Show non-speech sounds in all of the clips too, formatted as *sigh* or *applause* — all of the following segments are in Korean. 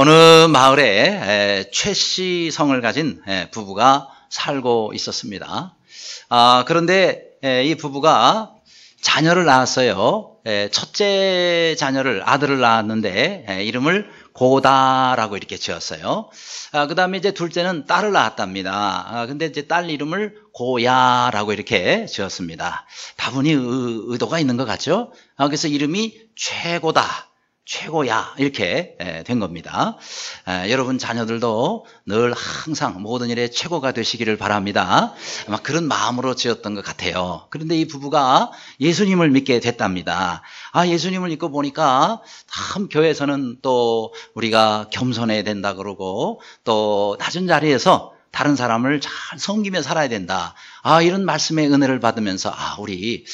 어느 마을에 최씨 성을 가진 부부가 살고 있었습니다. 아, 그런데 이 부부가 자녀를 낳았어요. 첫째 자녀를 아들을 낳았는데 이름을 고다라고 이렇게 지었어요. 아, 그다음에 이제 둘째는 딸을 낳았답니다. 아, 근데 이제 딸 이름을 고야라고 이렇게 지었습니다. 다분히 의, 도가 있는 것 같죠? 아, 그래서 이름이 최고다. 최고야 이렇게 된 겁니다. 여러분 자녀들도 늘 항상 모든 일에 최고가 되시기를 바랍니다. 아마 그런 마음으로 지었던 것 같아요. 그런데 이 부부가 예수님을 믿게 됐답니다. 아 예수님을 믿고 보니까 참 교회에서는 또 우리가 겸손해야 된다 그러고 또 낮은 자리에서 다른 사람을 잘 섬기며 살아야 된다. 아, 이런 말씀의 은혜를 받으면서 아, 우리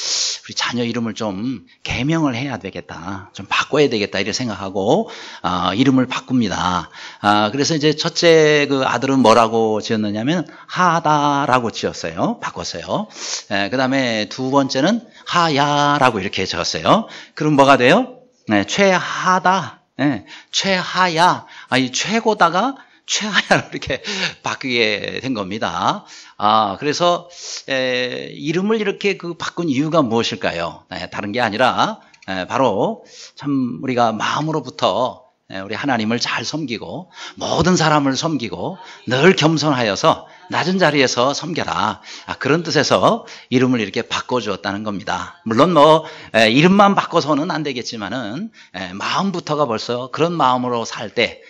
우리 자녀 이름을 좀 개명을 해야 되겠다. 좀 바꿔야 되겠다. 이렇게 생각하고 아, 이름을 바꿉니다. 아, 그래서 이제 첫째 그 아들은 뭐라고 지었느냐면 하다라고 지었어요. 바꿨어요. 예, 그다음에 두 번째는 하야라고 이렇게 지었어요. 그럼 뭐가 돼요? 네, 최하다. 네, 최하야. 아니 최고다가 최하야로 *laughs* 이렇게 바뀌게 된 겁니다. 아, 그래서 에, 이름을 이렇게 그 바꾼 이유가 무엇일까요? 에, 네, 다른 게 아니라 에, 바로 참 우리가 마음으로부터 우리 하나님을 잘 섬기고 모든 사람을 섬기고 늘 겸손하여서 낮은 자리에서 섬겨라 아, 그런 뜻에서 이름을 이렇게 바꿔주었다는 겁니다. 물론 뭐 이름만 바꿔서는 안 되겠지만은 마음부터가 벌써 그런 마음으로 살 때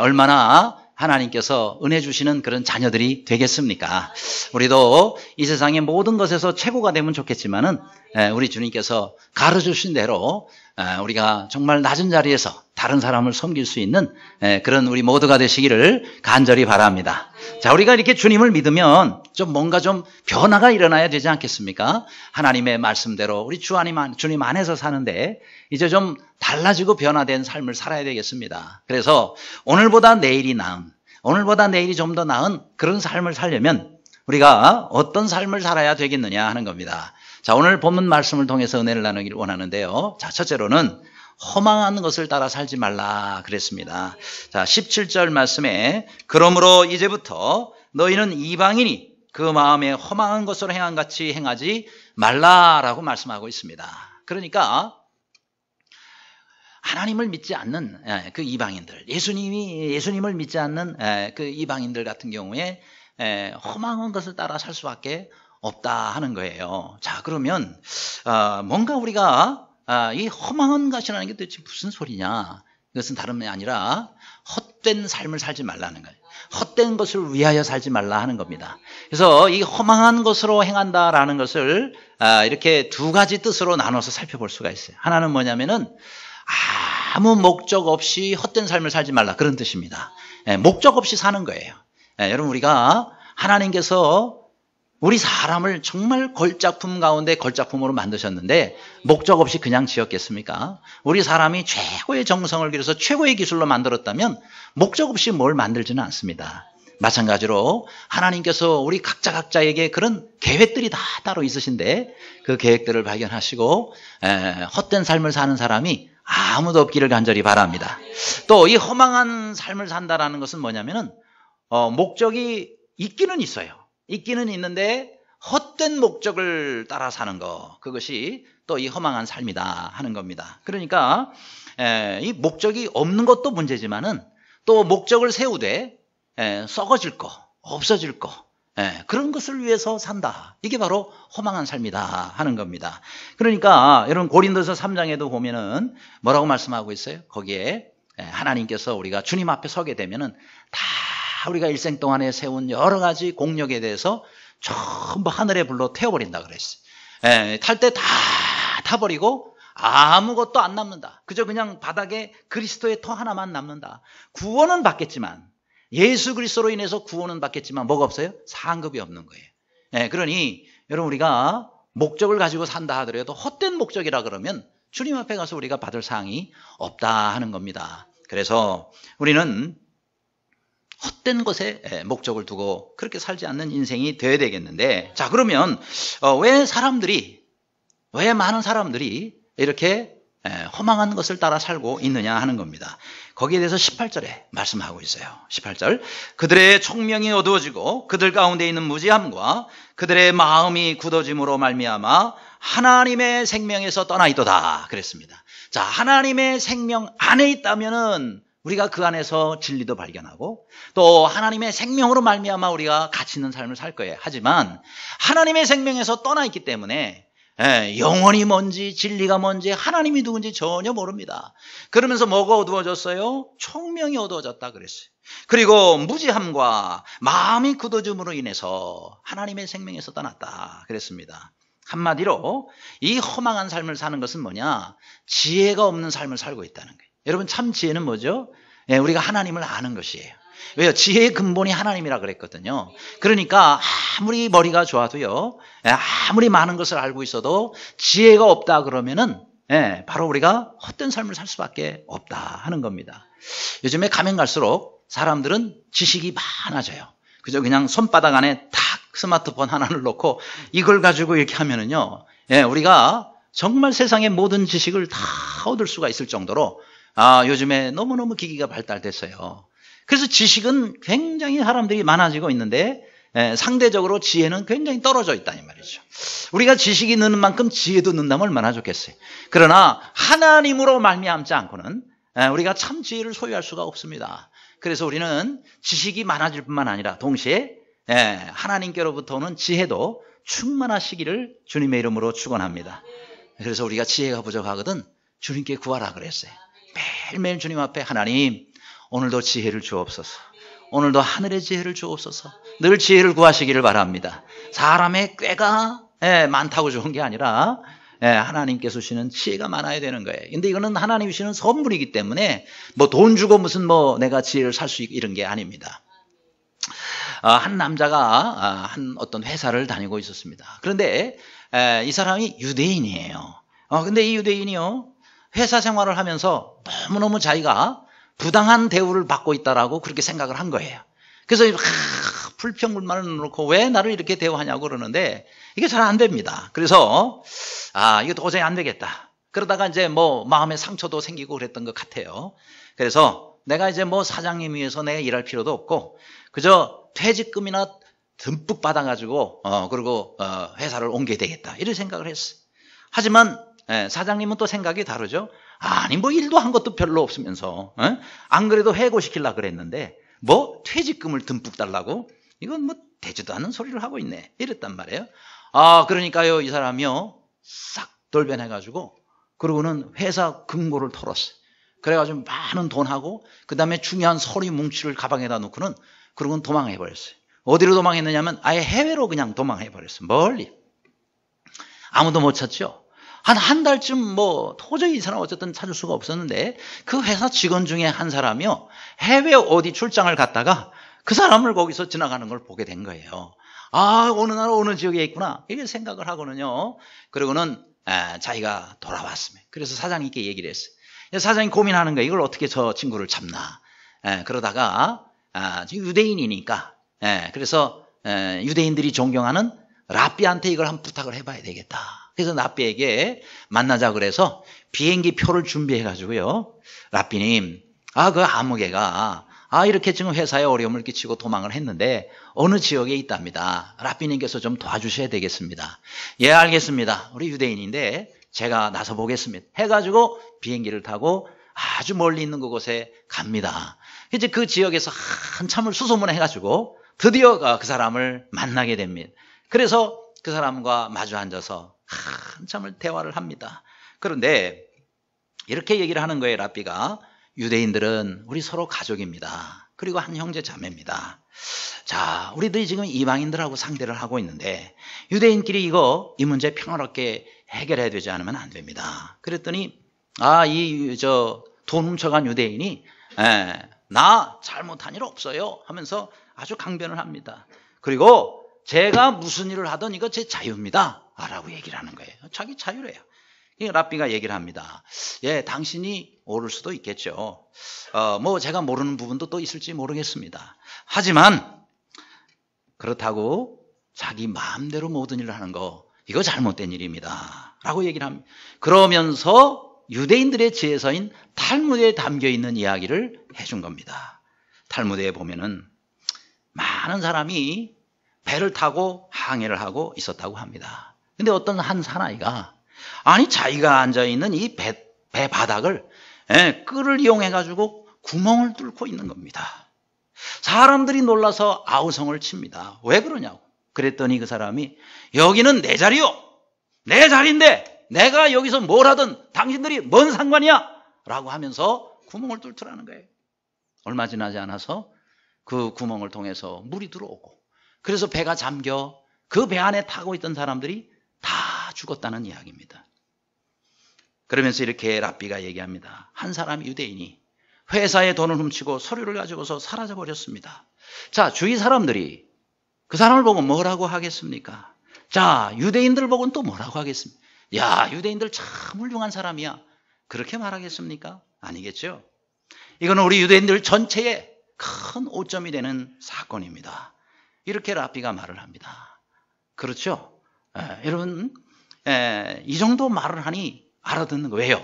얼마나 하나님께서 은혜 주시는 그런 자녀들이 되겠습니까? 우리도 이 세상의 모든 것에서 최고가 되면 좋겠지만은 예, 우리 주님께서 가르 주신 대로 예, 우리가 정말 낮은 자리에서 다른 사람을 섬길 수 있는 예, 그런 우리 모두가 되시기를 간절히 바랍니다. 자, 우리가 이렇게 주님을 믿으면 좀 뭔가 좀 변화가 일어나야 되지 않겠습니까? 하나님의 말씀대로 우리 주하나 주님 안에서 사는데 이제 좀 달라지고 변화된 삶을 살아야 되겠습니다. 그래서 오늘보다 내일이 나은 오늘보다 내일이 좀 더 나은 그런 삶을 살려면 우리가 어떤 삶을 살아야 되겠느냐 하는 겁니다. 자, 오늘 본문 말씀을 통해서 은혜를 나누기를 원하는데요. 자, 첫째로는 허망한 것을 따라 살지 말라 그랬습니다. 자, 17절 말씀에 그러므로 이제부터 너희는 이방인이 그 마음에 허망한 것으로 행한 같이 행하지 말라라고 말씀하고 있습니다. 그러니까 하나님을 믿지 않는 예, 그 이방인들, 예수님이 예수님을 믿지 않는 예, 그 이방인들 같은 경우에 예, 허망한 것을 따라 살 수밖에 없다 하는 거예요. 자, 그러면 어, 뭔가 우리가 어, 이 허망한 것이라는 게 도대체 무슨 소리냐? 이것은 다름이 아니라 헛된 삶을 살지 말라는 거예요. 헛된 것을 위하여 살지 말라 하는 겁니다. 그래서 이 허망한 것으로 행한다라는 것을 어, 이렇게 두 가지 뜻으로 나눠서 살펴볼 수가 있어요. 하나는 뭐냐면은 아무 목적 없이 헛된 삶을 살지 말라 그런 뜻입니다. 예, 목적 없이 사는 거예요. 예, 여러분 우리가 하나님께서 우리 사람을 정말 걸작품 가운데 걸작품으로 만드셨는데 목적 없이 그냥 지었겠습니까? 우리 사람이 최고의 정성을 기울여서 최고의 기술로 만들었다면 목적 없이 뭘 만들지는 않습니다. 마찬가지로 하나님께서 우리 각자 각자에게 그런 계획들이 다 따로 있으신데 그 계획들을 발견하시고 헛된 삶을 사는 사람이 아무도 없기를 간절히 바랍니다. 또 이 허망한 삶을 산다라는 것은 뭐냐면은 어, 목적이 있기는 있어요. 있기는 있는데 헛된 목적을 따라 사는 거 그것이 또 이 허망한 삶이다 하는 겁니다. 그러니까 이 목적이 없는 것도 문제지만은 또 목적을 세우되 썩어질 거 없어질 거 예, 그런 것을 위해서 산다. 이게 바로 허망한 삶이다 하는 겁니다. 그러니까 여러분 고린도서 3장에도 보면은 뭐라고 말씀하고 있어요? 거기에 하나님께서 우리가 주님 앞에 서게 되면은 다 우리가 일생 동안에 세운 여러 가지 공력에 대해서 전부 하늘에 불러 태워버린다 그랬어요. 예, 탈 때 다 타버리고 아무것도 안 남는다. 그저 그냥 바닥에 그리스도의 터 하나만 남는다. 구원은 받겠지만 예수 그리스도로 인해서 구원은 받겠지만 뭐가 없어요? 상급이 없는 거예요. 예, 그러니 여러분 우리가 목적을 가지고 산다 하더라도 헛된 목적이라 그러면 주님 앞에 가서 우리가 받을 사항이 없다 하는 겁니다. 그래서 우리는 헛된 것에 예, 목적을 두고 그렇게 살지 않는 인생이 되어야 되겠는데 자 그러면 어, 왜 사람들이 왜 많은 사람들이 이렇게 예, 허망한 것을 따라 살고 있느냐 하는 겁니다. 거기에 대해서 18절에 말씀하고 있어요. 18절. 그들의 총명이 어두워지고 그들 가운데 있는 무지함과 그들의 마음이 굳어짐으로 말미암아 하나님의 생명에서 떠나 있도다 그랬습니다. 자, 하나님의 생명 안에 있다면은 우리가 그 안에서 진리도 발견하고 또 하나님의 생명으로 말미암아 우리가 가치 있는 삶을 살 거예요. 하지만 하나님의 생명에서 떠나 있기 때문에 예, 영원히 뭔지 진리가 뭔지 하나님이 누군지 전혀 모릅니다. 그러면서 뭐가 어두워졌어요? 총명이 어두워졌다 그랬어요. 그리고 무지함과 마음이 굳어짐으로 인해서 하나님의 생명에서 떠났다 그랬습니다. 한마디로 이 허망한 삶을 사는 것은 뭐냐? 지혜가 없는 삶을 살고 있다는 거예요. 여러분 참 지혜는 뭐죠? 예, 우리가 하나님을 아는 것이에요. 왜요? 지혜의 근본이 하나님이라 그랬거든요. 그러니까 아무리 머리가 좋아도요, 예, 아무리 많은 것을 알고 있어도 지혜가 없다 그러면은 예, 바로 우리가 헛된 삶을 살 수밖에 없다 하는 겁니다. 요즘에 가면 갈수록 사람들은 지식이 많아져요. 그저 그냥 손바닥 안에 탁 스마트폰 하나를 놓고 이걸 가지고 이렇게 하면은요, 예, 우리가 정말 세상의 모든 지식을 다 얻을 수가 있을 정도로 아, 요즘에 너무너무 기기가 발달됐어요. 그래서 지식은 굉장히 사람들이 많아지고 있는데 예, 상대적으로 지혜는 굉장히 떨어져 있다 이 말이죠. 우리가 지식이 느는 만큼 지혜도 는다면 얼마나 좋겠어요. 그러나 하나님으로 말미암지 않고는 예, 우리가 참 지혜를 소유할 수가 없습니다. 그래서 우리는 지식이 많아질 뿐만 아니라 동시에 예, 하나님께로부터 는 지혜도 충만하시기를 주님의 이름으로 축원합니다. 그래서 우리가 지혜가 부족하거든 주님께 구하라 그랬어요. 매일매일 주님 앞에 하나님 오늘도 지혜를 주옵소서. 오늘도 하늘의 지혜를 주옵소서. 늘 지혜를 구하시기를 바랍니다. 사람의 꾀가 예, 많다고 좋은 게 아니라 예, 하나님께서 주시는 지혜가 많아야 되는 거예요. 근데 이거는 하나님 주시는 선물이기 때문에 뭐 돈 주고 무슨 뭐 내가 지혜를 살수 이런 게 아닙니다. 아, 한 남자가 아, 한 어떤 회사를 다니고 있었습니다. 그런데 이 사람이 유대인이에요. 어, 근데 이 유대인이요 회사 생활을 하면서 너무너무 자기가 부당한 대우를 받고 있다라고 그렇게 생각을 한 거예요. 그래서 하, 불평불만을 놓고 왜 나를 이렇게 대우하냐고 그러는데 이게 잘 안 됩니다. 그래서 아 이거 도저히 안 되겠다. 그러다가 이제 뭐 마음의 상처도 생기고 그랬던 것 같아요. 그래서 내가 이제 뭐 사장님 위해서 내가 일할 필요도 없고 그저 퇴직금이나 듬뿍 받아가지고 어 그리고 어, 회사를 옮겨야 되겠다 이런 생각을 했어요. 하지만 예, 사장님은 또 생각이 다르죠. 아니 뭐 일도 한 것도 별로 없으면서 에? 예? 안 그래도 해고시킬라 그랬는데 뭐 퇴직금을 듬뿍 달라고 이건 뭐 되지도 않는 소리를 하고 있네 이랬단 말이에요. 아 그러니까요 이 사람이요 싹 돌변해가지고 그러고는 회사 금고를 털었어 그래가지고 많은 돈하고 그 다음에 중요한 서류 뭉치를 가방에다 놓고는 그러고는 도망해버렸어요. 어디로 도망했느냐면 아예 해외로 그냥 도망해버렸어요. 멀리 아무도 못 찾죠. 한한 달쯤 뭐 도저히 이 사람 어쨌든 찾을 수가 없었는데 그 회사 직원 중에 한 사람이요 해외 어디 출장을 갔다가 그 사람을 거기서 지나가는 걸 보게 된 거예요. 아 어느 나라 어느 지역에 있구나 이게 생각을 하고는요. 그리고는 에, 아, 자기가 돌아왔습니다. 그래서 사장님께 얘기를 했어요. 사장이 고민하는 거예요. 이걸 어떻게 저 친구를 잡나. 에, 예, 그러다가 아, 유대인이니까 에, 예, 그래서 예, 유대인들이 존경하는 라비한테 이걸 한번 부탁을 해봐야 되겠다. 그래서 라삐에게 만나자 그래서 비행기 표를 준비해 가지고요. 라삐님, 아, 그 아무개가 아, 이렇게 지금 회사에 어려움을 끼치고 도망을 했는데 어느 지역에 있답니다. 라삐님께서 좀 도와주셔야 되겠습니다. 예, 알겠습니다. 우리 유대인인데 제가 나서 보겠습니다. 해가지고 비행기를 타고 아주 멀리 있는 그곳에 갑니다. 이제 그 지역에서 한참을 수소문해 가지고 드디어 그 사람을 만나게 됩니다. 그래서 그 사람과 마주 앉아서 한참을 대화를 합니다. 그런데 이렇게 얘기를 하는 거예요, 라비가. 유대인들은 우리 서로 가족입니다. 그리고 한 형제 자매입니다. 자, 우리들이 지금 이방인들하고 상대를 하고 있는데 유대인끼리 이거 이 문제 평화롭게 해결해야 되지 않으면 안 됩니다. 그랬더니 아, 이 저 돈 훔쳐간 유대인이 에, 예, 나 잘못한 일 없어요 하면서 아주 강변을 합니다. 그리고 제가 무슨 일을 하던 이거 제 자유입니다. 라고 얘기를 하는 거예요. 자기 자유래요. 라비가 얘기를 합니다. 예, 당신이 오를 수도 있겠죠. 어, 뭐 제가 모르는 부분도 또 있을지 모르겠습니다. 하지만 그렇다고 자기 마음대로 모든 일을 하는 거 이거 잘못된 일입니다. 라고 얘기를 합니다. 그러면서 유대인들의 지혜서인 탈무드에 담겨 있는 이야기를 해준 겁니다. 탈무드에 보면은 많은 사람이 배를 타고 항해를 하고 있었다고 합니다. 근데 어떤 한 사나이가 아니 자기가 앉아 있는 이 배 배 바닥을 예, 끌을 이용해 가지고 구멍을 뚫고 있는 겁니다. 사람들이 놀라서 아우성을 칩니다. 왜 그러냐고. 그랬더니 그 사람이 여기는 내 자리요. 내 자리인데 내가 여기서 뭘 하든 당신들이 뭔 상관이야? 라고 하면서 구멍을 뚫더라는 거예요. 얼마 지나지 않아서 그 구멍을 통해서 물이 들어오고 그래서 배가 잠겨 그 배 안에 타고 있던 사람들이 다 죽었다는 이야기입니다. 그러면서 이렇게 랍비가 얘기합니다. 한 사람 유대인이 회사에 돈을 훔치고 서류를 가지고서 사라져 버렸습니다. 자, 주위 사람들이 그 사람을 보고 뭐라고 하겠습니까? 자, 유대인들 보고는 또 뭐라고 하겠습니까? 야, 유대인들 참 훌륭한 사람이야. 그렇게 말하겠습니까? 아니겠죠. 이거는 우리 유대인들 전체에 큰 오점이 되는 사건입니다. 이렇게 라비가 말을 합니다. 그렇죠? 에, 예, 여러분 에, 예, 이 정도 말을 하니 알아듣는 거예요.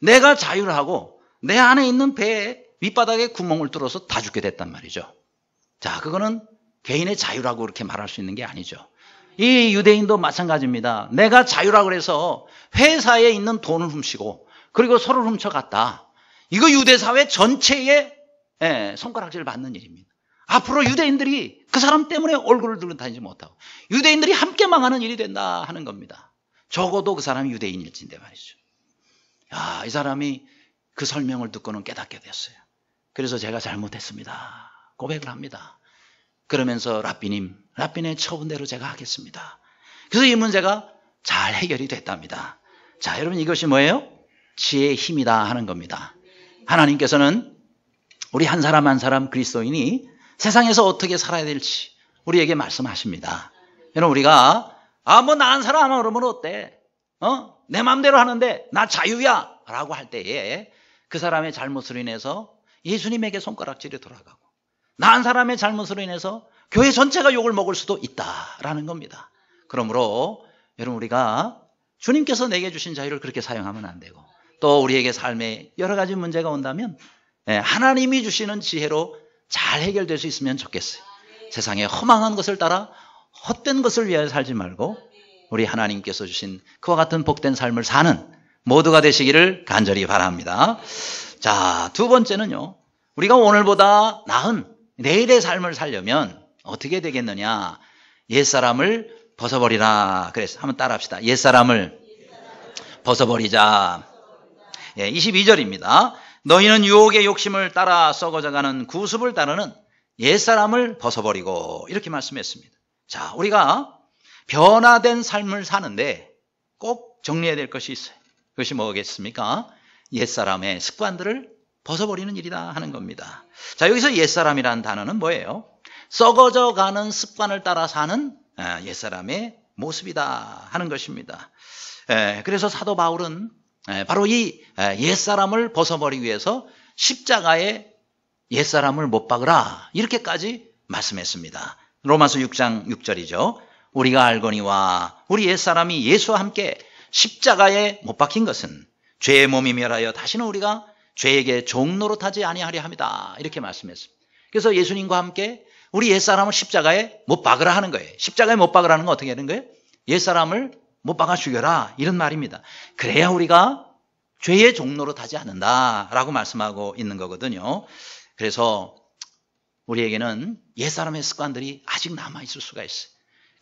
내가 자유를 하고 내 안에 있는 배에 밑바닥에 구멍을 뚫어서 다 죽게 됐단 말이죠. 자, 그거는 개인의 자유라고 그렇게 말할 수 있는 게 아니죠. 이 유대인도 마찬가지입니다. 내가 자유라고 해서 회사에 있는 돈을 훔치고 그리고 서로 훔쳐갔다. 이거 유대사회 전체의 예, 손가락질 을 받는 일입니다. 앞으로 유대인들이 그 사람 때문에 얼굴을 들고 다니지 못하고 유대인들이 함께 망하는 일이 된다 하는 겁니다. 적어도 그 사람이 유대인일인데 말이죠. 야, 이 사람이 그 설명을 듣고는 깨닫게 됐어요. 그래서 제가 잘못했습니다. 고백을 합니다. 그러면서 라비님, 라비의 처분대로 제가 하겠습니다. 그래서 이 문제가 잘 해결이 됐답니다. 자, 여러분 이것이 뭐예요? 지혜의 힘이다 하는 겁니다. 하나님께서는 우리 한 사람 한 사람 그리스도인이 세상에서 어떻게 살아야 될지 우리에게 말씀하십니다. 여러분 우리가 아뭐나안 살아 뭐 하면 그러면 어때? 어? 내 마음대로 하는데 나 자유야 라고 할 때에 그 사람의 잘못으로 인해서 예수님에게 손가락질이 돌아가고 나한 사람의 잘못으로 인해서 교회 전체가 욕을 먹을 수도 있다라는 겁니다. 그러므로 여러분 우리가 주님께서 내게 주신 자유를 그렇게 사용하면 안 되고 또 우리에게 삶에 여러 가지 문제가 온다면 예, 하나님이 주시는 지혜로 잘 해결될 수 있으면 좋겠어요. 세상에 허망한 것을 따라 헛된 것을 위하여 살지 말고 우리 하나님께서 주신 그와 같은 복된 삶을 사는 모두가 되시기를 간절히 바랍니다. 자, 두 번째는요. 우리가 오늘보다 나은 내일의 삶을 살려면 어떻게 되겠느냐. 옛사람을 벗어버리라. 그래서 한번 따라합시다. 옛사람을 벗어버리자. 예, 22절입니다. 너희는 유혹의 욕심을 따라 썩어져가는 구습을 따르는 옛사람을 벗어버리고 이렇게 말씀했습니다. 자, 우리가 변화된 삶을 사는데 꼭 정리해야 될 것이 있어요. 그것이 뭐겠습니까? 옛사람의 습관들을 벗어버리는 일이다 하는 겁니다. 자, 여기서 옛사람이라는 단어는 뭐예요? 썩어져 가는 습관을 따라 사는 아, 옛사람의 모습이다 하는 것입니다. 그래서 사도 바울은 예, 바로 이 예, 옛사람을 벗어버리기 위해서 십자가에 옛사람을 못 박으라 이렇게까지 말씀했습니다. 로마서 6장 6절이죠. 우리가 알거니와 우리 옛사람이 예수와 함께 십자가에 못 박힌 것은 죄의 몸이 멸하여 다시는 우리가 죄에게 종로로 타지 아니하려 합니다. 이렇게 말씀했습니다. 그래서 예수님과 함께 우리 옛사람을 십자가에 못 박으라 하는 거예요. 십자가에 못 박으라는 건 어떻게 하는 거예요? 옛사람을 못 뭐 박아 죽여라 이런 말입니다. 그래야 우리가 죄의 종로로 타지 않는다라고 말씀하고 있는 거거든요. 그래서 우리에게는 옛사람의 습관들이 아직 남아 있을 수가 있어요.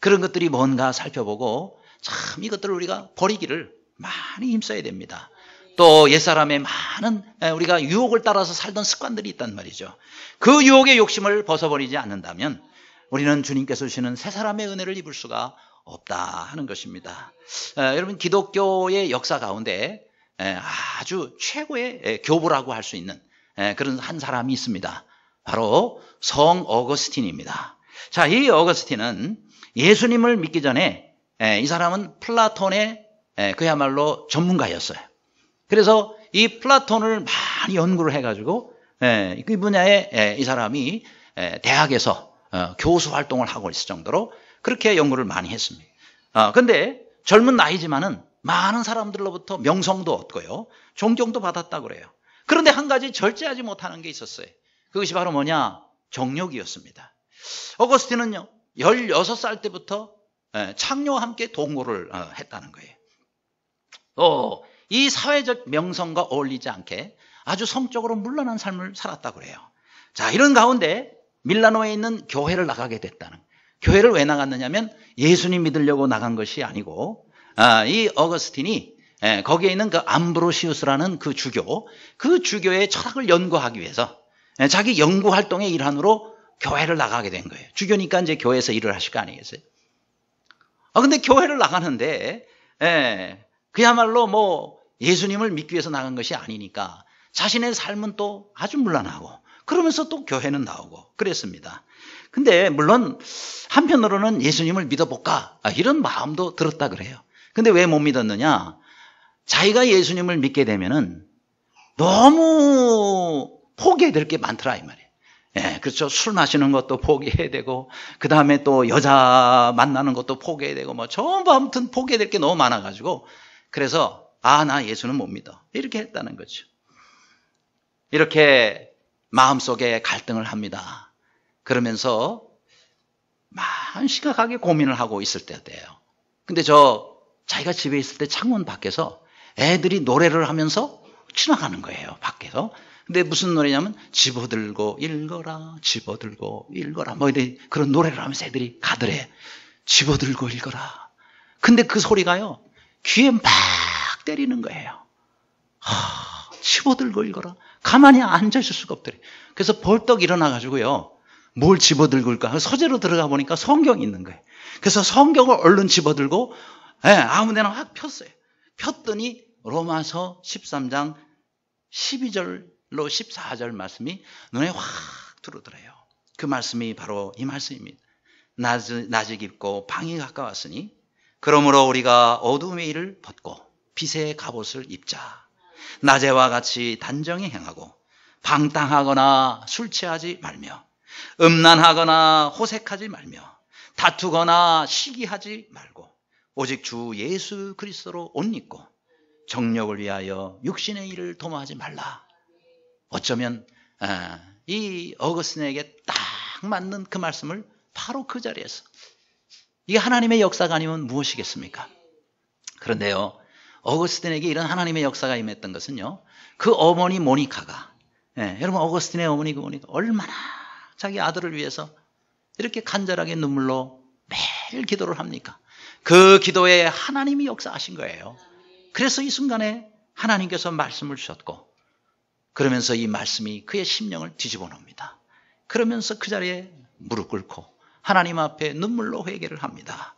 그런 것들이 뭔가 살펴보고 참 이것들을 우리가 버리기를 많이 힘써야 됩니다. 또 옛사람의 많은 우리가 유혹을 따라서 살던 습관들이 있단 말이죠. 그 유혹의 욕심을 벗어버리지 않는다면 우리는 주님께서 주시는 새 사람의 은혜를 입을 수가 없다 하는 것입니다. 여러분 기독교의 역사 가운데 아주 최고의 교부라고 할 수 있는 그런 한 사람이 있습니다. 바로 성 어거스틴입니다. 자, 이 어거스틴은 예수님을 믿기 전에 이 사람은 플라톤의 그야말로 전문가였어요. 그래서 이 플라톤을 많이 연구를 해가지고 이 분야에 이 사람이 대학에서 어, 교수 활동을 하고 있을 정도로 그렇게 연구를 많이 했습니다. 그런데 아, 젊은 나이지만은 많은 사람들로부터 명성도 얻고요. 존경도 받았다 그래요. 그런데 한 가지 절제하지 못하는 게 있었어요. 그것이 바로 뭐냐? 정욕이었습니다. 어거스틴은요. 16살 때부터 예, 창녀와 함께 동거를 어, 했다는 거예요. 어, 이 사회적 명성과 어울리지 않게 아주 성적으로 물러난 삶을 살았다 그래요. 자, 이런 가운데 밀라노에 있는 교회를 나가게 됐다는 교회를 왜 나갔느냐면 예수님 믿으려고 나간 것이 아니고 아, 이 어거스틴이 예, 거기에 있는 그 암브로시우스라는 그 주교 그 주교의 철학을 연구하기 위해서 예, 자기 연구 활동의 일환으로 교회를 나가게 된 거예요. 주교니까 이제 교회에서 일을 하실 거 아니겠어요? 아 근데 교회를 나가는데 예, 그야말로 뭐 예수님을 믿기 위해서 나간 것이 아니니까 자신의 삶은 또 아주 물란하고 그러면서 또 교회는 나오고 그랬습니다. 근데 물론 한편으로는 예수님을 믿어볼까 아, 이런 마음도 들었다 그래요. 근데 왜 못 믿었느냐? 자기가 예수님을 믿게 되면은 너무 포기해야 될 게 많더라 이 말이에요. 예, 그렇죠. 술 마시는 것도 포기해야 되고 그 다음에 또 여자 만나는 것도 포기해야 되고 뭐 전부 아무튼 포기해야 될 게 너무 많아가지고 그래서 아 나 예수는 못 믿어 이렇게 했다는 거죠. 이렇게 마음속에 갈등을 합니다. 그러면서 많은 심각하게 고민을 하고 있을 때였대요 근데 저 자기가 집에 있을 때 창문 밖에서 애들이 노래를 하면서 지나가는 거예요, 밖에서. 근데 무슨 노래냐면 집어들고 읽어라, 집어들고 읽어라. 뭐 이런 그런 노래를 하면서 애들이 가더래. 집어들고 읽어라. 근데 그 소리가요, 귀에 막 때리는 거예요. 하, 집어들고 읽어라. 가만히 앉아 있을 수가 없더래. 그래서 벌떡 일어나가지고요. 뭘 집어들고일까? 소재로 들어가 보니까 성경이 있는 거예요. 그래서 성경을 얼른 집어들고 예, 아무데나 확 폈어요. 폈더니 로마서 13장 12절로 14절 말씀이 눈에 확 들어들어요. 그 말씀이 바로 이 말씀입니다. 낮이, 낮이 깊고 방이 가까웠으니 그러므로 우리가 어둠의 일을 벗고 빛의 갑옷을 입자. 낮에와 같이 단정히 행하고 방탕하거나 술 취하지 말며 음란하거나 호색하지 말며 다투거나 시기하지 말고 오직 주 예수 그리스도로 옷 입고 정력을 위하여 육신의 일을 도모하지 말라. 어쩌면 아, 이 어거스틴에게 딱 맞는 그 말씀을 바로 그 자리에서 이게 하나님의 역사가 아니면 무엇이겠습니까? 그런데요. 어거스틴에게 이런 하나님의 역사가 임했던 것은요. 그 어머니 모니카가 예, 여러분 어거스틴의 어머니 그 모니카 얼마나 자기 아들을 위해서 이렇게 간절하게 눈물로 매일 기도를 합니까? 그 기도에 하나님이 역사하신 거예요. 그래서 이 순간에 하나님께서 말씀을 주셨고, 그러면서 이 말씀이 그의 심령을 뒤집어 놓습니다. 그러면서 그 자리에 무릎 꿇고 하나님 앞에 눈물로 회개를 합니다.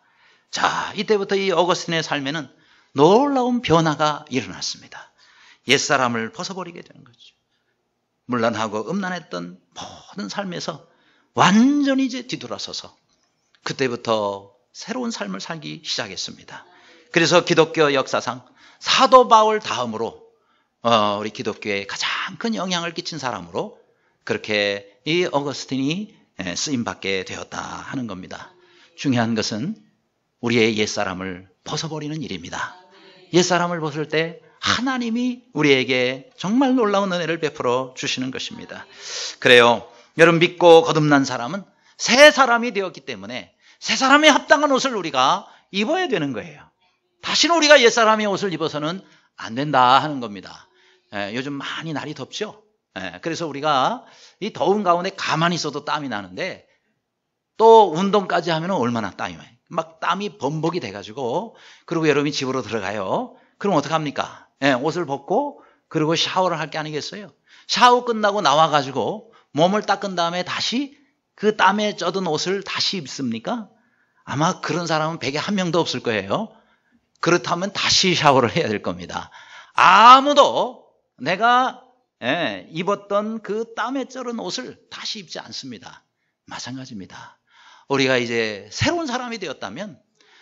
자, 이때부터 이 어거스틴의 삶에는 놀라운 변화가 일어났습니다. 옛사람을 벗어버리게 되는 거죠. 물란하고 음란했던 모든 삶에서 완전히 이제 뒤돌아서서 그때부터 새로운 삶을 살기 시작했습니다. 그래서 기독교 역사상 사도 바울 다음으로 어, 우리 기독교에 가장 큰 영향을 끼친 사람으로 그렇게 이 어거스틴이 쓰임받게 되었다 하는 겁니다. 중요한 것은 우리의 옛사람을 벗어버리는 일입니다. 옛사람을 벗을 때 하나님이 우리에게 정말 놀라운 은혜를 베풀어 주시는 것입니다. 그래요. 여러분 믿고 거듭난 사람은 새 사람이 되었기 때문에 새 사람에 합당한 옷을 우리가 입어야 되는 거예요. 다시는 우리가 옛사람의 옷을 입어서는 안 된다 하는 겁니다. 예, 요즘 많이 날이 덥죠? 예, 그래서 우리가 이 더운 가운데 가만히 있어도 땀이 나는데 또 운동까지 하면 얼마나 땀이 나요. 막 땀이 범벅이 돼가지고 그리고 여러분이 집으로 들어가요. 그럼 어떡합니까? 예, 옷을 벗고 그리고 샤워를 할 게 아니겠어요? 샤워 끝나고 나와가지고 몸을 닦은 다음에 다시 그 땀에 젖은 옷을 다시 입습니까? 아마 그런 사람은 백에 한 명도 없을 거예요. 그렇다면 다시 샤워를 해야 될 겁니다. 아무도 내가 예, 입었던 그 땀에 쩔은 옷을 다시 입지 않습니다. 마찬가지입니다. 우리가 이제 새로운 사람이 되었다면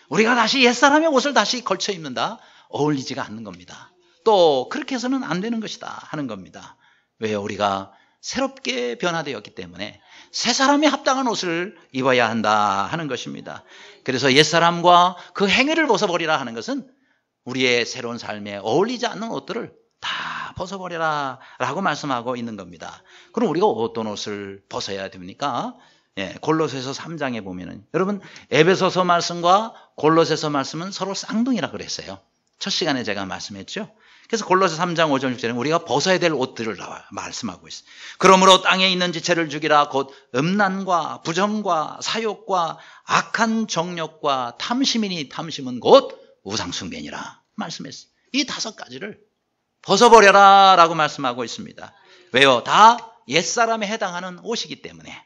우리가 다시 옛사람의 옷을 다시 걸쳐 입는다? 어울리지가 않는 겁니다. 또 그렇게 해서는 안 되는 것이다 하는 겁니다. 왜 우리가 새롭게 변화되었기 때문에 새사람이 합당한 옷을 입어야 한다 하는 것입니다. 그래서 옛사람과 그 행위를 벗어버리라 하는 것은 우리의 새로운 삶에 어울리지 않는 옷들을 다 벗어버려라 라고 말씀하고 있는 겁니다. 그럼 우리가 어떤 옷을 벗어야 됩니까? 예, 골로새서 3장에 보면은 여러분 에베소서 말씀과 골로새서 말씀은 서로 쌍둥이라 그랬어요. 첫 시간에 제가 말씀했죠. 그래서 골로새 3장 5절 6절에 우리가 벗어야 될 옷들을 나와 말씀하고 있어요. 그러므로 땅에 있는 지체를 죽이라 곧 음란과 부정과 사욕과 악한 정욕과 탐심이니 탐심은 곧 우상숭배니라 말씀했어요. 이 다섯 가지를 벗어버려라 라고 말씀하고 있습니다. 왜요? 다 옛사람에 해당하는 옷이기 때문에.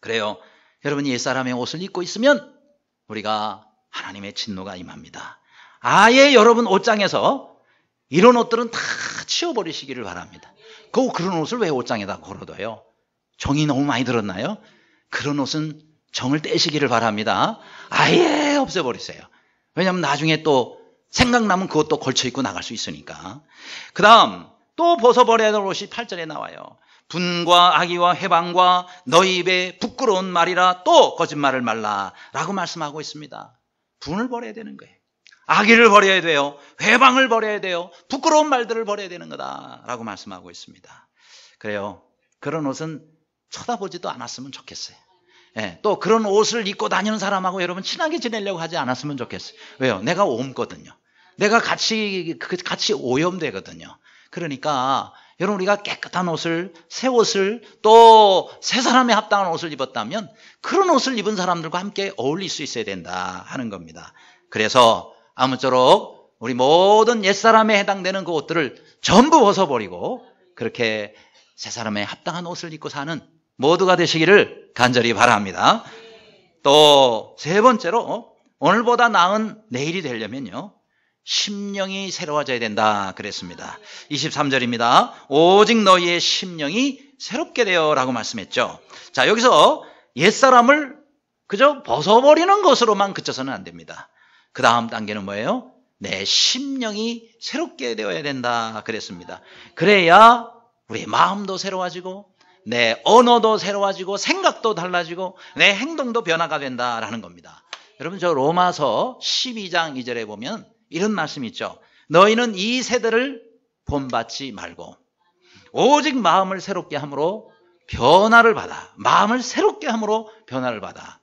그래요. 여러분이 옛사람의 옷을 입고 있으면 우리가 하나님의 진노가 임합니다. 아예 여러분 옷장에서 이런 옷들은 다 치워버리시기를 바랍니다. 그 그런 옷을 왜 옷장에다 걸어둬요? 정이 너무 많이 들었나요? 그런 옷은 정을 떼시기를 바랍니다. 아예 없애버리세요. 왜냐하면 나중에 또 생각나면 그것도 걸쳐입고 나갈 수 있으니까. 그 다음 또 벗어버려야 될 옷이 8절에 나와요. 분과 악의와 해방과 너희 입에 부끄러운 말이라 또 거짓말을 말라 라고 말씀하고 있습니다. 분을 버려야 되는 거예요. 악의를 버려야 돼요. 회방을 버려야 돼요. 부끄러운 말들을 버려야 되는 거다라고 말씀하고 있습니다. 그래요. 그런 옷은 쳐다보지도 않았으면 좋겠어요. 예, 또 그런 옷을 입고 다니는 사람하고 여러분 친하게 지내려고 하지 않았으면 좋겠어요. 왜요? 내가 옮거든요. 내가 같이 그, 같이 오염되거든요. 그러니까 여러분 우리가 깨끗한 옷을 새 옷을 또 새 사람에 합당한 옷을 입었다면 그런 옷을 입은 사람들과 함께 어울릴 수 있어야 된다 하는 겁니다. 그래서 아무쪼록 우리 모든 옛사람에 해당되는 그 옷들을 전부 벗어버리고 그렇게 새 사람에 합당한 옷을 입고 사는 모두가 되시기를 간절히 바랍니다. 또 세 번째로 오늘보다 나은 내일이 되려면요. 심령이 새로워져야 된다 그랬습니다. 23절입니다. 오직 너희의 심령이 새롭게 되어라고 말씀했죠. 자, 여기서 옛사람을 그저 벗어버리는 것으로만 그쳐서는 안 됩니다. 그 다음 단계는 뭐예요? 내 심령이 새롭게 되어야 된다 그랬습니다. 그래야 우리 마음도 새로워지고 내 언어도 새로워지고 생각도 달라지고 내 행동도 변화가 된다라는 겁니다. 여러분 저 로마서 12장 2절에 보면 이런 말씀이 있죠. 너희는 이 세대를 본받지 말고 오직 마음을 새롭게 함으로 변화를 받아 마음을 새롭게 함으로 변화를 받아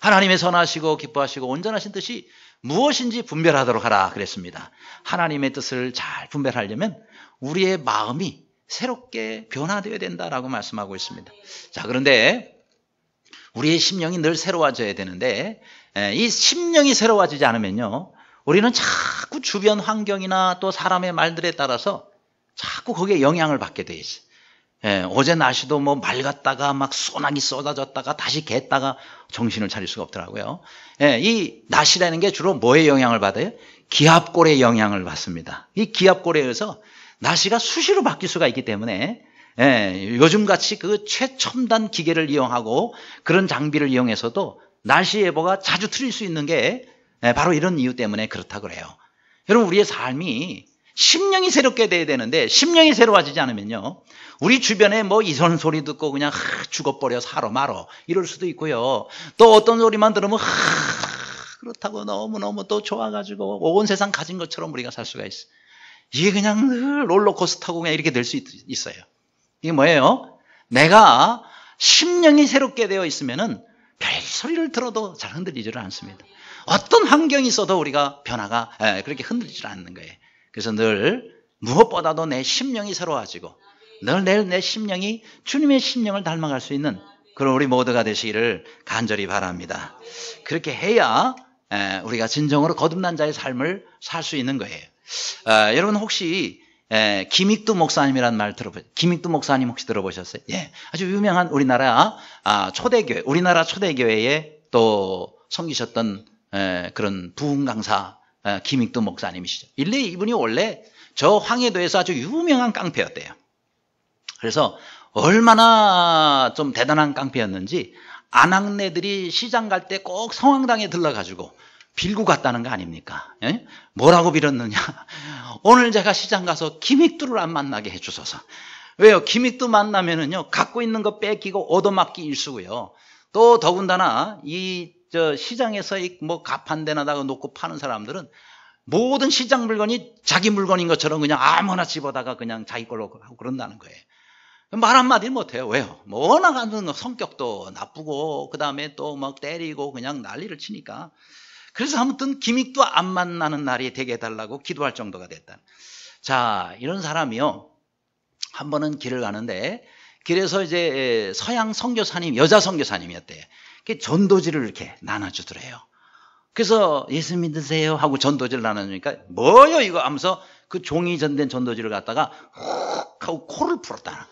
하나님의 선하시고 기뻐하시고 온전하신 뜻이 무엇인지 분별하도록 하라 그랬습니다. 하나님의 뜻을 잘 분별하려면 우리의 마음이 새롭게 변화되어야 된다라고 말씀하고 있습니다. 자, 그런데 우리의 심령이 늘 새로워져야 되는데 이 심령이 새로워지지 않으면요. 우리는 자꾸 주변 환경이나 또 사람의 말들에 따라서 자꾸 거기에 영향을 받게 돼 있어요. 예, 어제 날씨도 뭐 맑았다가 막 소나기 쏟아졌다가 다시 갰다가 정신을 차릴 수가 없더라고요. 예, 이 날씨라는 게 주로 뭐에 영향을 받아요? 기압골의 영향을 받습니다. 이 기압골에 의해서 날씨가 수시로 바뀔 수가 있기 때문에 예, 요즘 같이 그 최첨단 기계를 이용하고 그런 장비를 이용해서도 날씨 예보가 자주 틀릴 수 있는 게 예, 바로 이런 이유 때문에 그렇다 그래요. 여러분 우리의 삶이 심령이 새롭게 돼야 되는데 심령이 새로워지지 않으면요. 우리 주변에 뭐 이런 소리 듣고 그냥 하, 죽어버려 살아 말어 이럴 수도 있고요. 또 어떤 소리만 들으면 하, 그렇다고 너무너무 또 좋아가지고 온 세상 가진 것처럼 우리가 살 수가 있어. 이게 그냥 늘 롤러코스터고 그냥 이렇게 될 수 있어요. 이게 뭐예요? 내가 심령이 새롭게 되어 있으면은 별 소리를 들어도 잘 흔들리지를 않습니다. 어떤 환경이 있어도 우리가 변화가 그렇게 흔들리지를 않는 거예요. 그래서 늘 무엇보다도 내 심령이 새로워지고 늘내내 심령이 주님의 심령을 닮아갈 수 있는 그런 우리 모두가 되시기를 간절히 바랍니다. 그렇게 해야 우리가 진정으로 거듭난 자의 삶을 살 수 있는 거예요. 아, 여러분 혹시 김익두 목사님이라는 말 들어보셨, 김익두 목사님 혹시 들어보셨어요? 예. 아주 유명한 우리나라, 아, 초대교회, 우리나라 초대교회에 또 섬기셨던, 그런 부흥 강사, 어, 김익도 목사님이시죠. 일례 이분이 원래 저 황해도에서 아주 유명한 깡패였대요. 그래서 얼마나 좀 대단한 깡패였는지 안학내들이 시장 갈 때 꼭 성황당에 들러가지고 빌고 갔다는 거 아닙니까? 예? 뭐라고 빌었느냐? *laughs* 오늘 제가 시장 가서 김익두를 안 만나게 해주소서. 왜요? 김익두 만나면은요 갖고 있는 거 뺏기고 얻어맞기 일수고요. 또 더군다나 이저 시장에서 뭐 가판대나다가 놓고 파는 사람들은 모든 시장 물건이 자기 물건인 것처럼 그냥 아무나 집어다가 그냥 자기 걸로 하고 그런다는 거예요. 말 한마디 못해요. 왜요? 뭐 워낙 성격도 나쁘고, 그 다음에 또 막 때리고 그냥 난리를 치니까. 그래서 아무튼 기믹도 안 만나는 날이 되게 해달라고 기도할 정도가 됐다. 자, 이런 사람이요. 한 번은 길을 가는데, 길에서 이제 서양 선교사님, 여자 선교사님이었대. 전도지를 이렇게 나눠주더래요. 그래서 예수 믿으세요 하고 전도지를 나눠주니까 뭐요 이거 하면서 그 종이 전된 전도지를 갖다가 훅 하고 코를 풀었다는 거.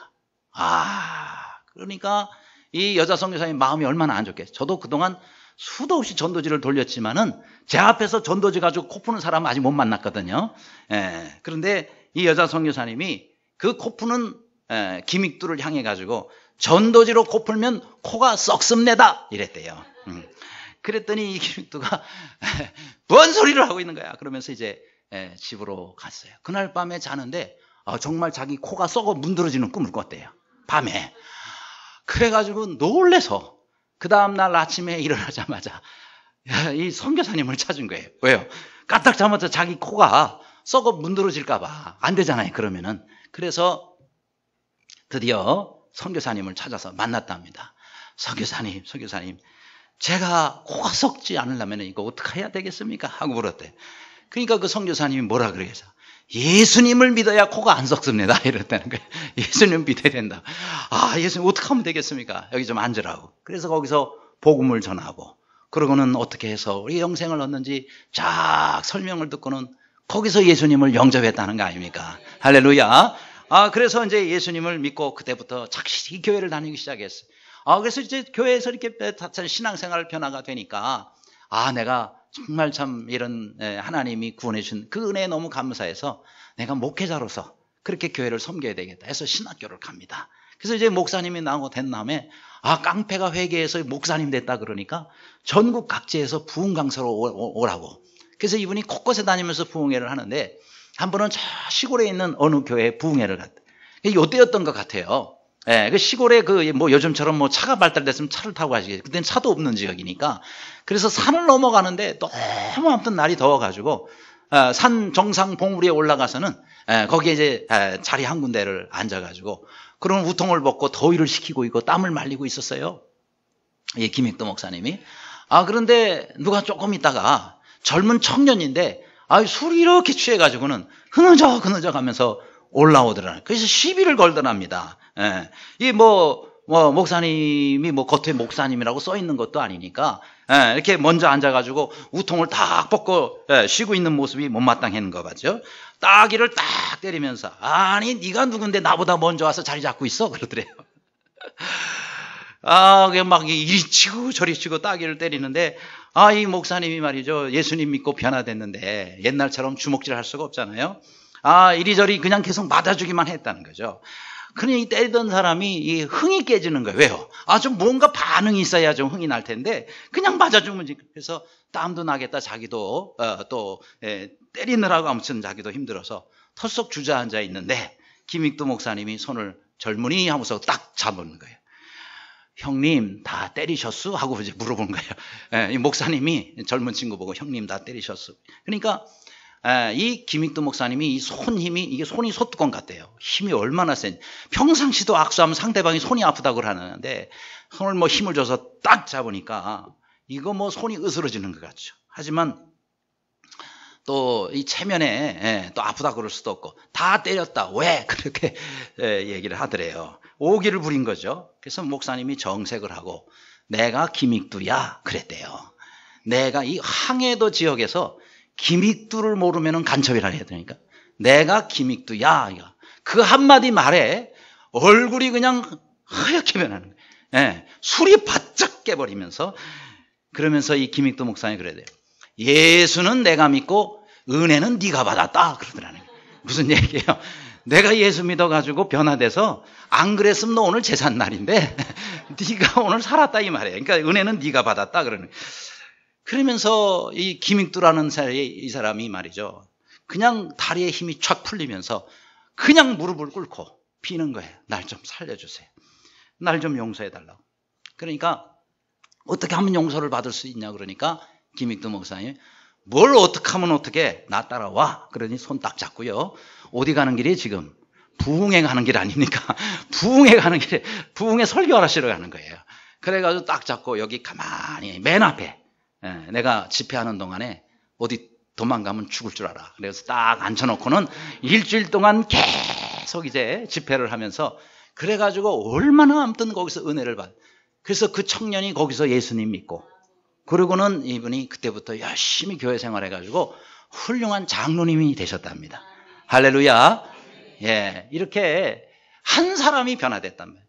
아, 그러니까 이 여자 성교사님 마음이 얼마나 안좋겠어 저도 그동안 수도 없이 전도지를 돌렸지만은 제 앞에서 전도지 가지고 코 푸는 사람 아직 못 만났거든요. 예, 그런데 이 여자 성교사님이 그 코 푸는 예, 기믹들를 향해 가지고 전도지로 고풀면 코가 썩습니다. 이랬대요. 음. 그랬더니 이 기립두가 *laughs* 뭔 소리를 하고 있는 거야. 그러면서 이제 예, 집으로 갔어요. 그날 밤에 자는데 아, 정말 자기 코가 썩어 문드러지는 꿈을 꿨대요. 밤에. 그래가지고 놀래서 그 다음날 아침에 일어나자마자 *laughs* 이 선교사님을 찾은 거예요. 왜요? 까딱 자마자 자기 코가 썩어 문드러질까봐 안 되잖아요. 그러면은. 그래서 드디어 선교사님을 찾아서 만났답니다. 선교사님, 선교사님, 제가 코가 썩지 않으려면 이거 어떻게 해야 되겠습니까? 하고 물었대. 그러니까 그 선교사님이 뭐라 그러겠어? 예수님을 믿어야 코가 안 썩습니다. *laughs* 이랬다는 거예요. 예수님 믿어야 된다. 아, 예수님 어떻게 하면 되겠습니까? 여기 좀 앉으라고. 그래서 거기서 복음을 전하고, 그러고는 어떻게 해서 우리 영생을 얻는지 쫙 설명을 듣고는 거기서 예수님을 영접했다는 거 아닙니까? 할렐루야. 아, 그래서 이제 예수님을 믿고 그때부터 착실히 교회를 다니기 시작했어요. 아, 그래서 이제 교회에서 이렇게 신앙생활 변화가 되니까 아, 내가 정말 참 이런 예, 하나님이 구원해 준그 은혜에 너무 감사해서 내가 목회자로서 그렇게 교회를 섬겨야 되겠다 해서 신학교를 갑니다. 그래서 이제 목사님이 나오고 된 다음에 아 깡패가 회계해서 목사님 됐다 그러니까 전국 각지에서 부흥 강사로 오라고. 그래서 이분이 곳곳에 다니면서 부흥회를 하는데 한 번은 저 시골에 있는 어느 교회 부흥회를 갔다. 요때였던 것 같아요. 예, 그 시골에 그뭐 요즘처럼 뭐 차가 발달됐으면 차를 타고 가시겠죠요 그땐 차도 없는 지역이니까. 그래서 산을 넘어가는데 너무 아무튼 날이 더워가지고 아, 산 정상 봉우리에 올라가서는 예, 거기에 이제 아, 자리 한 군데를 앉아가지고 그런 우통을 벗고 더위를 식히고 있고 땀을 말리고 있었어요. 예, 김익도 목사님이. 아 그런데 누가 조금 있다가 젊은 청년인데 아, 술이 이렇게 취해가지고는 흐느적 흐느적 하면서 올라오더라. 그래서 시비를 걸더랍니다. 예. 이 뭐, 뭐, 목사님이 뭐 겉에 목사님이라고 써 있는 것도 아니니까, 예. 이렇게 먼저 앉아가지고 우통을 딱 벗고 예. 쉬고 있는 모습이 못마땅는거 같죠? 따귀를 딱 때리면서, 아니, 네가 누군데 나보다 먼저 와서 자리 잡고 있어? 그러더래요. *laughs* 아, 그게 막 이리 치고 저리 치고 따귀를 때리는데, 아, 이 목사님이 말이죠. 예수님 믿고 변화됐는데 옛날처럼 주먹질 할 수가 없잖아요. 아, 이리저리 그냥 계속 맞아주기만 했다는 거죠. 그러니 때리던 사람이 흥이 깨지는 거예요. 왜요? 아, 좀 뭔가 반응이 있어야 좀 흥이 날 텐데, 그냥 맞아주면, 그래서 땀도 나겠다, 자기도, 어, 또, 에, 예, 때리느라고 아무튼 자기도 힘들어서 털썩 주저앉아 있는데, 김익도 목사님이 손을 젊은이 하면서 딱 잡은 거예요. 형님 다 때리셨수? 하고 이제 물어본 거예요. *laughs* 예, 목사님이 젊은 친구 보고 형님 다 때리셨수. 그러니까 예, 이 김익도 목사님이 이 손 힘이 이게 손이 소뚜껑 같대요. 힘이 얼마나 센? 평상시도 악수하면 상대방이 손이 아프다고 하는데 손을 뭐 힘을 줘서 딱 잡으니까 이거 뭐 손이 으스러지는 것 같죠. 하지만 또 이 체면에 예, 또 아프다 그럴 수도 없고 다 때렸다 왜 *laughs* 그렇게 예, 얘기를 하더래요. 오기를 부린 거죠. 그래서 목사님이 정색을 하고 내가 김익두야 그랬대요. 내가 이 항해도 지역에서 김익두를 모르면 간첩이라 해야 되니까 내가 김익두야 그 한마디 말에 얼굴이 그냥 하얗게 변하는 거예요. 예, 술이 바짝 깨버리면서 그러면서 이김익두 목사님 그래야 돼요. 예수는 내가 믿고 은혜는 네가 받았다 그러더라는 거예요. 무슨 얘기예요? 내가 예수 믿어가지고 변화돼서 안 그랬으면 너 오늘 재산 날인데 *laughs* 네가 오늘 살았다 이 말이에요. 그러니까 은혜는 네가 받았다 그러는. 그러면서 이 김익두라는 사람이 말이죠. 그냥 다리에 힘이 촥 풀리면서 그냥 무릎을 꿇고 비는 거예요. 날 좀 살려주세요. 날 좀 용서해달라고. 그러니까 어떻게 하면 용서를 받을 수 있냐 그러니까 김익두 목사님 뭘 어떻게 하면 어떻게 나 따라와. 그러니 손 딱 잡고요. 어디 가는 길이 지금 부흥에 가는 길 아닙니까? *laughs* 부흥에 가는 길에 부흥에 설교하시러 가는 거예요. 그래가지고 딱 잡고 여기 가만히 맨 앞에 예, 내가 집회하는 동안에 어디 도망가면 죽을 줄 알아. 그래서 딱 앉혀놓고는 일주일 동안 계속 이제 집회를 하면서 그래가지고 얼마나 아무튼 거기서 은혜를 받. 그래서 그 청년이 거기서 예수님 믿고 그리고는 이분이 그때부터 열심히 교회 생활해가지고 훌륭한 장로님이 되셨답니다. 할렐루야. 예, 이렇게 한 사람이 변화됐답니다.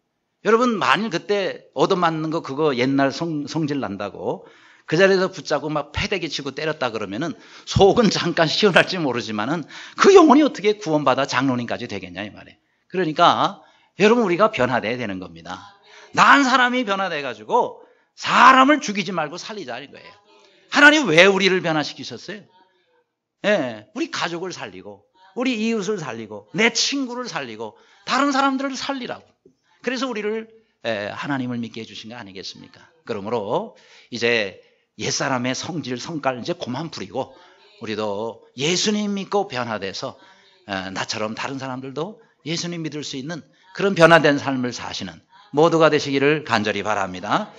여러분, 만일 그때 얻어맞는 거 그거 옛날 성, 성질 난다고 그 자리에서 붙잡고 막 패대기 치고 때렸다 그러면은 속은 잠깐 시원할지 모르지만은 그 영혼이 어떻게 구원받아 장로님까지 되겠냐, 이 말이에요. 그러니까 여러분, 우리가 변화돼야 되는 겁니다. 난 사람이 변화돼가지고 사람을 죽이지 말고 살리자는 거예요. 하나님 왜 우리를 변화시키셨어요? 예, 우리 가족을 살리고, 우리 이웃을 살리고, 내 친구를 살리고, 다른 사람들을 살리라고. 그래서 우리를 예, 하나님을 믿게 해주신 거 아니겠습니까? 그러므로 이제 옛사람의 성질, 성깔 이제 고만 부리고, 우리도 예수님 믿고 변화돼서 예, 나처럼 다른 사람들도 예수님 믿을 수 있는 그런 변화된 삶을 사시는 모두가 되시기를 간절히 바랍니다.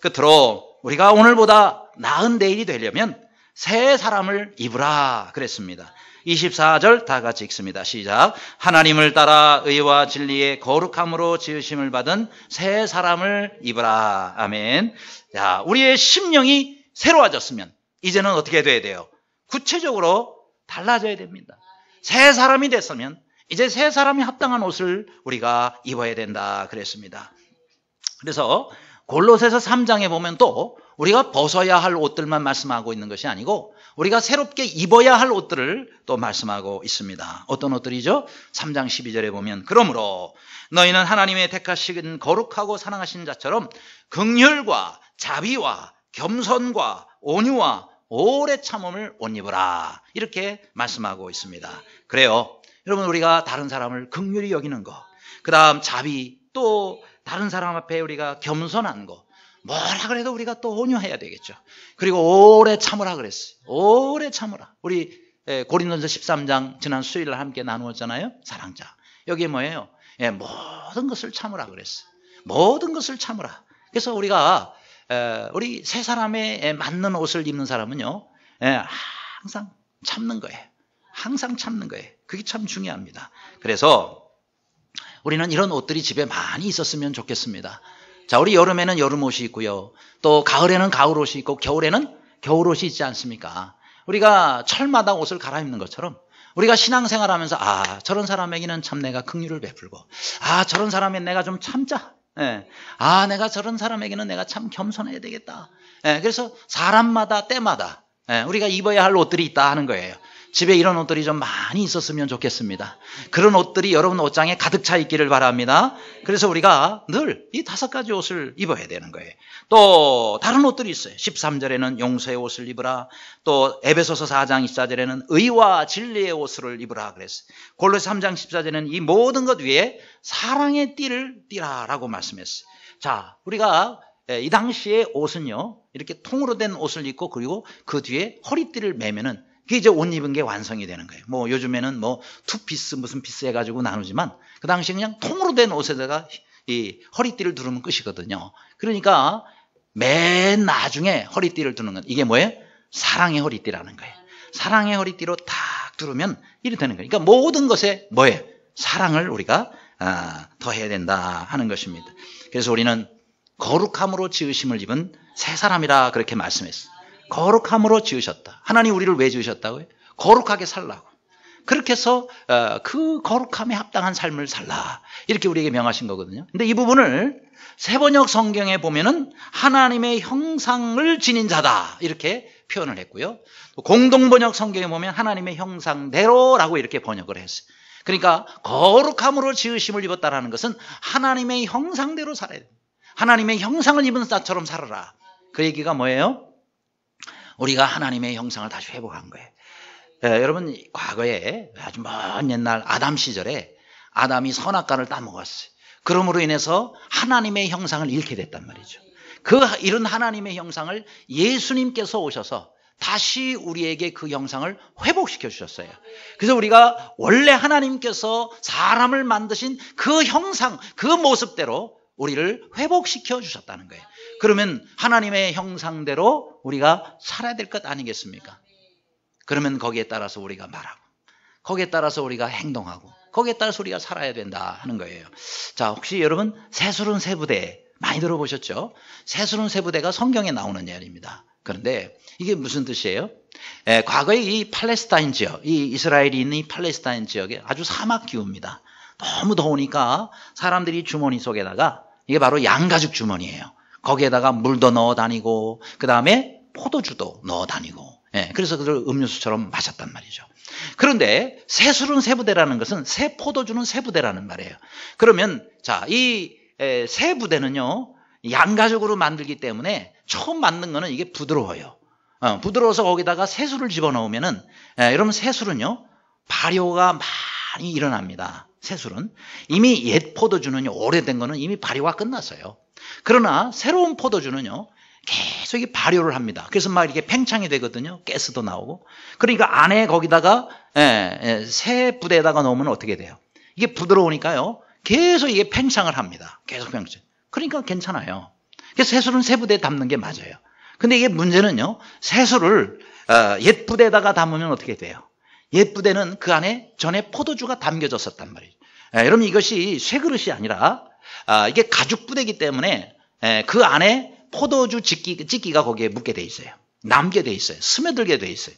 끝으로 우리가 오늘보다 나은 내일이 되려면 새 사람을 입으라 그랬습니다. 24절 다 같이 읽습니다. 시작. 하나님을 따라 의와 진리의 거룩함으로 지으심을 받은 새 사람을 입으라. 아멘. 자, 우리의 심령이 새로워졌으면 이제는 어떻게 돼야 돼요? 구체적으로 달라져야 됩니다. 새 사람이 됐으면 이제 세 사람이 합당한 옷을 우리가 입어야 된다 그랬습니다. 그래서 골로새서 3장에 보면 또 우리가 벗어야 할 옷들만 말씀하고 있는 것이 아니고 우리가 새롭게 입어야 할 옷들을 또 말씀하고 있습니다. 어떤 옷들이죠? 3장 12절에 보면 그러므로 너희는 하나님의 택하신 거룩하고 사랑하신 자처럼 극률과 자비와 겸손과 온유와 오래 참음을 옷 입어라. 이렇게 말씀하고 있습니다. 그래요. 여러분 우리가 다른 사람을 극률히 여기는 거, 그 다음 자비 또 다른 사람 앞에 우리가 겸손한 거, 뭐라 그래도 우리가 또 온유해야 되겠죠. 그리고 오래 참으라 그랬어요. 오래 참으라. 우리 예, 고린도서 13장 지난 수요일 에 함께 나누었잖아요. 사랑자. 여기 뭐예요? 예, 모든 것을 참으라 그랬어요. 모든 것을 참으라. 그래서 우리가 우리 세사람의 맞는 옷을 입는 사람은요. 예, 항상 참는 거예요. 항상 참는 거예요. 그게 참 중요합니다. 그래서 우리는 이런 옷들이 집에 많이 있었으면 좋겠습니다. 자, 우리 여름에는 여름 옷이 있고요. 또 가을에는 가을 옷이 있고 겨울에는 겨울 옷이 있지 않습니까? 우리가 철마다 옷을 갈아입는 것처럼 우리가 신앙생활 하면서 아, 저런 사람에게는 참 내가 긍휼을 베풀고 아, 저런 사람에 내가 좀 참자. 예. 아, 내가 저런 사람에게는 내가 참 겸손해야 되겠다. 예. 그래서 사람마다 때마다 예, 우리가 입어야 할 옷들이 있다 하는 거예요. 집에 이런 옷들이 좀 많이 있었으면 좋겠습니다. 그런 옷들이 여러분 옷장에 가득 차 있기를 바랍니다. 그래서 우리가 늘 이 다섯 가지 옷을 입어야 되는 거예요. 또 다른 옷들이 있어요. 13절에는 용서의 옷을 입으라. 또 에베소서 4장 14절에는 의와 진리의 옷을 입으라 그랬어요. 골로새 3장 14절에는 이 모든 것 위에 사랑의 띠를 띠라라고 말씀했어요. 자, 우리가 예, 이 당시의 옷은요, 이렇게 통으로 된 옷을 입고 그리고 그 뒤에 허리띠를 매면은 그게 이제 옷 입은 게 완성이 되는 거예요. 뭐 요즘에는 뭐 투피스 무슨 피스 해가지고 나누지만 그 당시 그냥 통으로 된 옷에다가 이 허리띠를 두르면 끝이거든요. 그러니까 맨 나중에 허리띠를 두는 건 이게 뭐예요? 사랑의 허리띠라는 거예요. 사랑의 허리띠로 탁 두르면 이래 되는 거예요. 그러니까 모든 것에 뭐예요? 사랑을 우리가 아, 더해야 된다 하는 것입니다. 그래서 우리는 거룩함으로 지으심을 입은 새 사람이라 그렇게 말씀했어요. 거룩함으로 지으셨다. 하나님 우리를 왜 지으셨다고요? 거룩하게 살라고. 그렇게 해서 어, 그 거룩함에 합당한 삶을 살라. 이렇게 우리에게 명하신 거거든요. 근데 이 부분을 세번역 성경에 보면은 하나님의 형상을 지닌 자다. 이렇게 표현을 했고요. 공동번역 성경에 보면 하나님의 형상대로라고 이렇게 번역을 했어요. 그러니까 거룩함으로 지으심을 입었다라는 것은 하나님의 형상대로 살아야 돼. 하나님의 형상을 입은 자처럼 살아라. 그 얘기가 뭐예요? 우리가 하나님의 형상을 다시 회복한 거예요. 예, 여러분 과거에 아주 먼 옛날 아담 시절에 아담이 선악과를 따먹었어요. 그러므로 인해서 하나님의 형상을 잃게 됐단 말이죠. 그 이런 하나님의 형상을 예수님께서 오셔서 다시 우리에게 그 형상을 회복시켜 주셨어요. 그래서 우리가 원래 하나님께서 사람을 만드신 그 형상, 그 모습대로 우리를 회복시켜 주셨다는 거예요. 그러면 하나님의 형상대로 우리가 살아야 될 것 아니겠습니까? 그러면 거기에 따라서 우리가 말하고 거기에 따라서 우리가 행동하고 거기에 따라서 우리가 살아야 된다 하는 거예요. 자, 혹시 여러분 새술은 세부대 많이 들어보셨죠? 새술은 세부대가 성경에 나오는 예입니다. 그런데 이게 무슨 뜻이에요? 예, 과거에 이 팔레스타인 지역, 이 이스라엘이 있는 이 팔레스타인 지역에 아주 사막 기후입니다. 너무 더우니까 사람들이 주머니 속에다가 이게 바로 양가죽 주머니예요. 거기에다가 물도 넣어 다니고 그 다음에 포도주도 넣어 다니고 예, 그래서 그걸 음료수처럼 마셨단 말이죠. 그런데 새술은 세부대라는 것은 새 포도주는 세부대라는 말이에요. 그러면 자이 세부대는요 양가적으로 만들기 때문에 처음 만든 거는 이게 부드러워요. 어, 부드러워서 거기다가 새술을 집어넣으면은 예, 여러분 새술은요 발효가 많이 일어납니다. 새술은 이미 옛포도주는 오래된 거는 이미 발효가 끝났어요. 그러나 새로운 포도주는요. 계속 이 발효를 합니다. 그래서 막 이렇게 팽창이 되거든요. 가스도 나오고. 그러니까 안에 거기다가 예, 예, 새 부대에다가 넣으면 어떻게 돼요? 이게 부드러우니까요. 계속 이게 팽창을 합니다. 계속 팽창. 그러니까 괜찮아요. 그래서 새술은 새 부대에 담는 게 맞아요. 근데 이게 문제는요. 새술을 어, 옛 부대에다가 담으면 어떻게 돼요? 옛 부대는 그 안에 전에 포도주가 담겨졌었단 말이죠. 예, 여러분 이것이 쇠그릇이 아니라 아, 이게 가죽부대기 이 때문에 예, 그 안에 포도주 찢기, 기가 거기에 묻게 돼 있어요. 남게 돼 있어요. 스며들게 돼 있어요.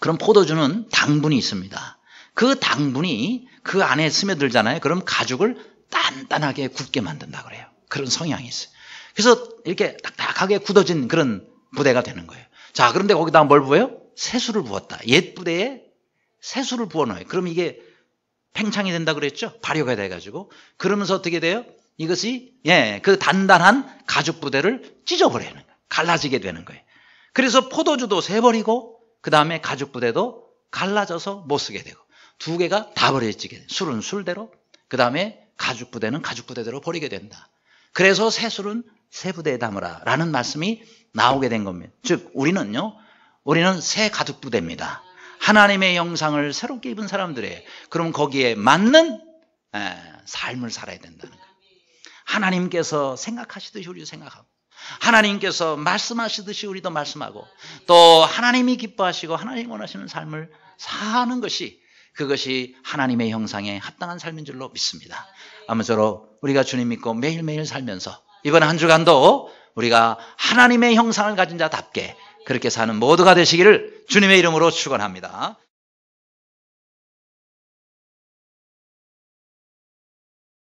그럼 포도주는 당분이 있습니다. 그 당분이 그 안에 스며들잖아요. 그럼 가죽을 단단하게 굳게 만든다 그래요. 그런 성향이 있어요. 그래서 이렇게 딱딱하게 굳어진 그런 부대가 되는 거예요. 자, 그런데 거기다 뭘 부어요? 세수를 부었다. 옛 부대에 세수를 부어넣어요. 그럼 이게 팽창이 된다 그랬죠? 발효가 돼가지고. 그러면서 어떻게 돼요? 이것이, 예, 그 단단한 가죽 부대를 찢어버리는 거예요. 갈라지게 되는 거예요. 그래서 포도주도 세버리고, 그 다음에 가죽 부대도 갈라져서 못 쓰게 되고, 두 개가 다 버려지게 돼요. 술은 술대로, 그 다음에 가죽 부대는 가죽 부대대로 버리게 된다. 그래서 새 술은 새 부대에 담으라. 라는 말씀이 나오게 된 겁니다. 즉, 우리는요, 우리는 새 가죽 부대입니다. 하나님의 영상을 새롭게 입은 사람들의 그럼 거기에 맞는 예, 삶을 살아야 된다는 거예요. 하나님께서 생각하시듯이 우리도 생각하고 하나님께서 말씀하시듯이 우리도 말씀하고 또 하나님이 기뻐하시고 하나님 원하시는 삶을 사는 것이 그것이 하나님의 형상에 합당한 삶인 줄로 믿습니다. 아무쪼록 우리가 주님 믿고 매일매일 살면서 이번 한 주간도 우리가 하나님의 형상을 가진 자답게 그렇게 사는 모두가 되시기를 주님의 이름으로 축원합니다.